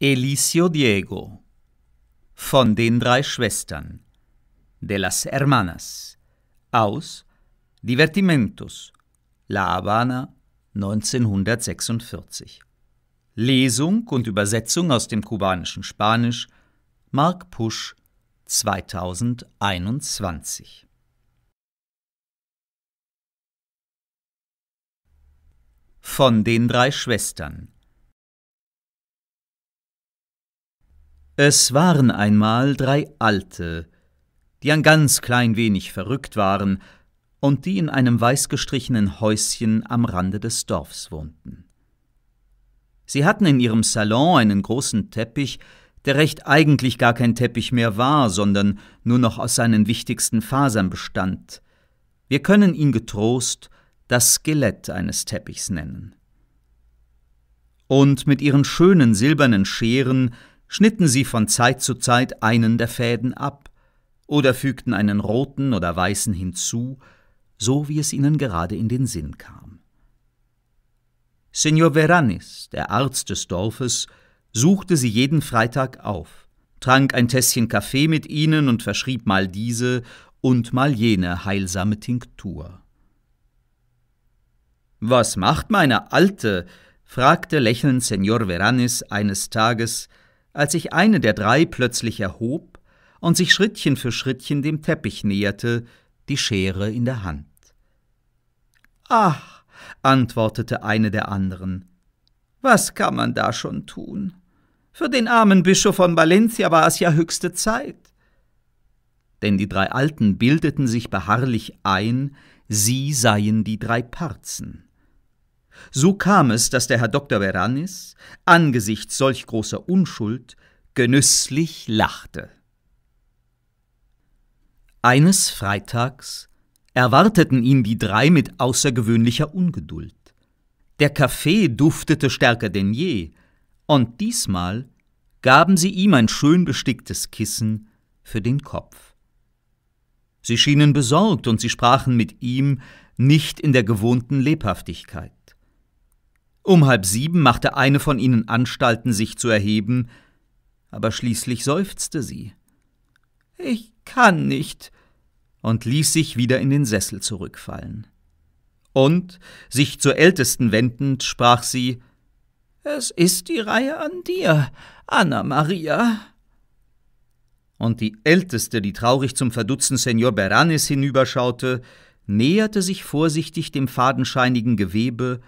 Elisio Diego von den drei Schwestern de las Hermanas aus Divertimentos, La Habana 1946. Lesung und Übersetzung aus dem kubanischen Spanisch Mark Pusch 2021. Von den drei Schwestern Es waren einmal drei Alte, die ein ganz klein wenig verrückt waren und die in einem weißgestrichenen Häuschen am Rande des Dorfs wohnten. Sie hatten in ihrem Salon einen großen Teppich, der recht eigentlich gar kein Teppich mehr war, sondern nur noch aus seinen wichtigsten Fasern bestand. Wir können ihn getrost das Skelett eines Teppichs nennen. Und mit ihren schönen silbernen Scheren schnitten sie von Zeit zu Zeit einen der Fäden ab oder fügten einen roten oder weißen hinzu, so wie es ihnen gerade in den Sinn kam. Signor Veranis, der Arzt des Dorfes, suchte sie jeden Freitag auf, trank ein Tässchen Kaffee mit ihnen und verschrieb mal diese und mal jene heilsame Tinktur. Was macht meine Alte? fragte lächelnd Signor Veranis eines Tages, als sich eine der drei plötzlich erhob und sich Schrittchen für Schrittchen dem Teppich näherte, die Schere in der Hand. Ach, antwortete eine der anderen, was kann man da schon tun? Für den armen Bischof von Valencia war es ja höchste Zeit. Denn die drei Alten bildeten sich beharrlich ein, sie seien die drei Parzen. So kam es, dass der Herr Dr. Veranis angesichts solch großer Unschuld genüsslich lachte. Eines Freitags erwarteten ihn die drei mit außergewöhnlicher Ungeduld. Der Kaffee duftete stärker denn je, und diesmal gaben sie ihm ein schön besticktes Kissen für den Kopf. Sie schienen besorgt und sie sprachen mit ihm nicht in der gewohnten Lebhaftigkeit. Um halb sieben machte eine von ihnen Anstalten, sich zu erheben, aber schließlich seufzte sie. Ich kann nicht, und ließ sich wieder in den Sessel zurückfallen. Und, sich zur Ältesten wendend, sprach sie Es ist die Reihe an dir, Anna Maria. Und die Älteste, die traurig zum verdutzten Senor Beranis hinüberschaute, näherte sich vorsichtig dem fadenscheinigen Gewebe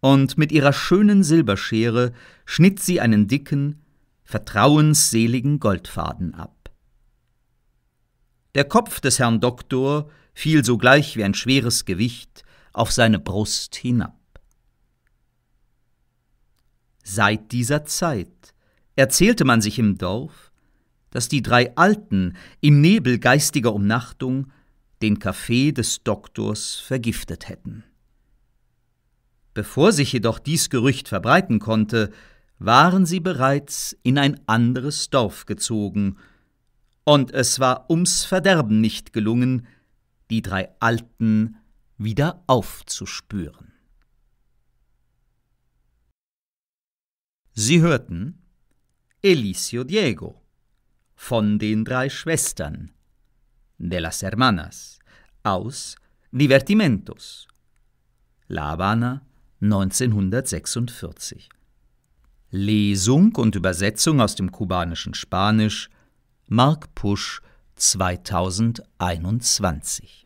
und mit ihrer schönen Silberschere schnitt sie einen dicken, vertrauensseligen Goldfaden ab. Der Kopf des Herrn Doktor fiel sogleich wie ein schweres Gewicht auf seine Brust hinab. Seit dieser Zeit erzählte man sich im Dorf, dass die drei Alten im Nebel geistiger Umnachtung den Kaffee des Doktors vergiftet hätten. Bevor sich jedoch dies Gerücht verbreiten konnte, waren sie bereits in ein anderes Dorf gezogen, und es war ums Verderben nicht gelungen, die drei Alten wieder aufzuspüren. Sie hörten Elicio Diego von den drei Schwestern de las Hermanas aus Divertimentos, La Habana, 1946. Lesung und Übersetzung aus dem kubanischen Spanisch Mark Pusch 2021